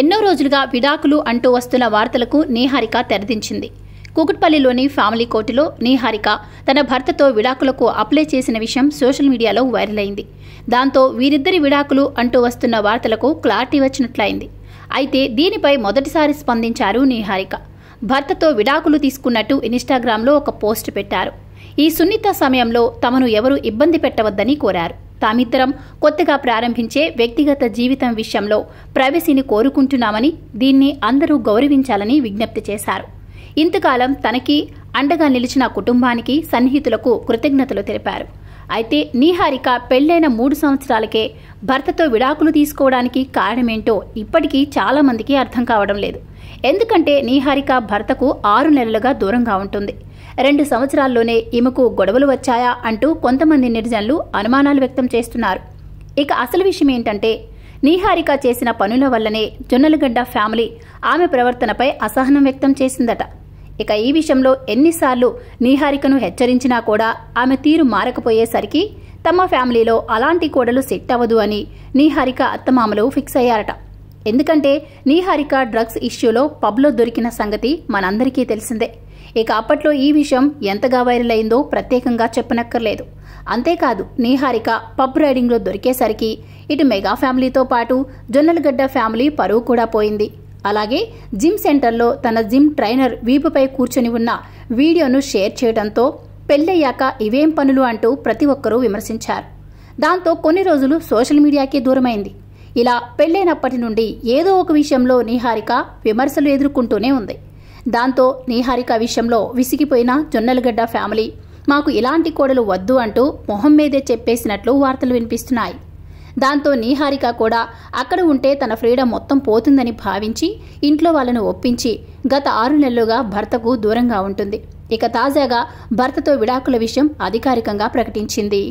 ఎన్నో రోజులుగా విడాకులు అంటూ వస్తున్న వార్తలకు నీహారిక తెరదించింది కూకట్పల్లిలోని ఫ్యామిలీ కోర్టులో నీహారిక తన భర్తతో విడాకులకు అప్లై చేసిన విషయం సోషల్ మీడియాలో వైరల్ అయింది దాంతో వీరిద్దరి విడాకులు అంటూ వస్తున్న వార్తలకు క్లారిటీ వచ్చినట్లయింది అయితే దీనిపై మొదటిసారి స్పందించారు నీహారిక భర్తతో విడాకులు తీసుకున్నట్టు ఇన్స్టాగ్రామ్లో ఒక పోస్ట్ పెట్టారు ఈ సున్నిత సమయంలో తమను ఎవరూ ఇబ్బంది పెట్టవద్దని కోరారు తామిద్దరం కొత్తగా ప్రారంభించే వ్యక్తిగత జీవితం విషయంలో ప్రైవసీని కోరుకుంటున్నామని దీన్ని అందరూ గౌరవించాలని విజ్ఞప్తి చేశారు ఇంతకాలం తనకి అండగా నిలిచిన కుటుంబానికి సన్నిహితులకు కృతజ్ఞతలు తెలిపారు అయితే నీహారిక పెళ్లైన మూడు సంవత్సరాలకే భర్తతో విడాకులు తీసుకోవడానికి కారణమేంటో ఇప్పటికీ చాలామందికి అర్థం కావడం లేదు ఎందుకంటే నీహారిక భర్తకు ఆరు నెలలుగా దూరంగా ఉంటుంది రెండు సంవత్సరాల్లోనే ఈమెకు గొడవలు వచ్చాయా అంటూ కొంతమంది నిర్జనులు అనుమానాలు వ్యక్తం చేస్తున్నారు ఇక అసలు విషయం ఏంటంటే నీహారిక చేసిన పనుల వల్లనే జొన్నలగడ్డ ఫ్యామిలీ ఆమె ప్రవర్తనపై అసహనం వ్యక్తం చేసిందట ఇక ఈ విషయంలో ఎన్నిసార్లు నీహారికను హెచ్చరించినా కూడా ఆమె తీరు మారకపోయేసరికి తమ ఫ్యామిలీలో అలాంటి కోడలు సెట్ అవ్వదు అని నీహారిక అత్తమామలు ఫిక్స్ అయ్యారట ఎందుకంటే నీహారిక డ్రగ్స్ ఇష్యూలో పబ్లో దొరికిన సంగతి మనందరికీ తెలిసిందే ఇక అప్పట్లో ఈ విషయం ఎంతగా వైరల్ అయిందో ప్రత్యేకంగా చెప్పనక్కర్లేదు అంతేకాదు నీహారిక పబ్ రైడింగ్లో దొరికేసరికి ఇటు మెగా ఫ్యామిలీతో పాటు జొన్నలగడ్డ ఫ్యామిలీ పరువు కూడా పోయింది అలాగే జిమ్ సెంటర్లో తన జిమ్ ట్రైనర్ వీపుపై కూర్చొని ఉన్న వీడియోను షేర్ చేయడంతో పెళ్ళయ్యాక ఇవేం పనులు అంటూ ప్రతి ఒక్కరూ విమర్శించారు దాంతో కొన్ని రోజులు సోషల్ మీడియాకి దూరమైంది ఇలా పెళ్ళైనప్పటి నుండి ఏదో ఒక విషయంలో నిహారిక విమర్శలు ఎదుర్కొంటూనే ఉంది దాంతో నిహారిక విషయంలో విసిగిపోయిన జొన్నలగడ్డ ఫ్యామిలీ మాకు ఇలాంటి కోడలు వద్దు అంటూ మొహం మీదే చెప్పేసినట్లు వార్తలు వినిపిస్తున్నాయి దాంతో నీహారిక కూడా అక్కడ ఉంటే తన ఫ్రీడమ్ మొత్తం పోతుందని భావించి ఇంట్లో వాళ్ళను ఒప్పించి గత ఆరు నెలలుగా భర్తకు దూరంగా ఉంటుంది ఇక తాజాగా భర్తతో విడాకుల విషయం అధికారికంగా ప్రకటించింది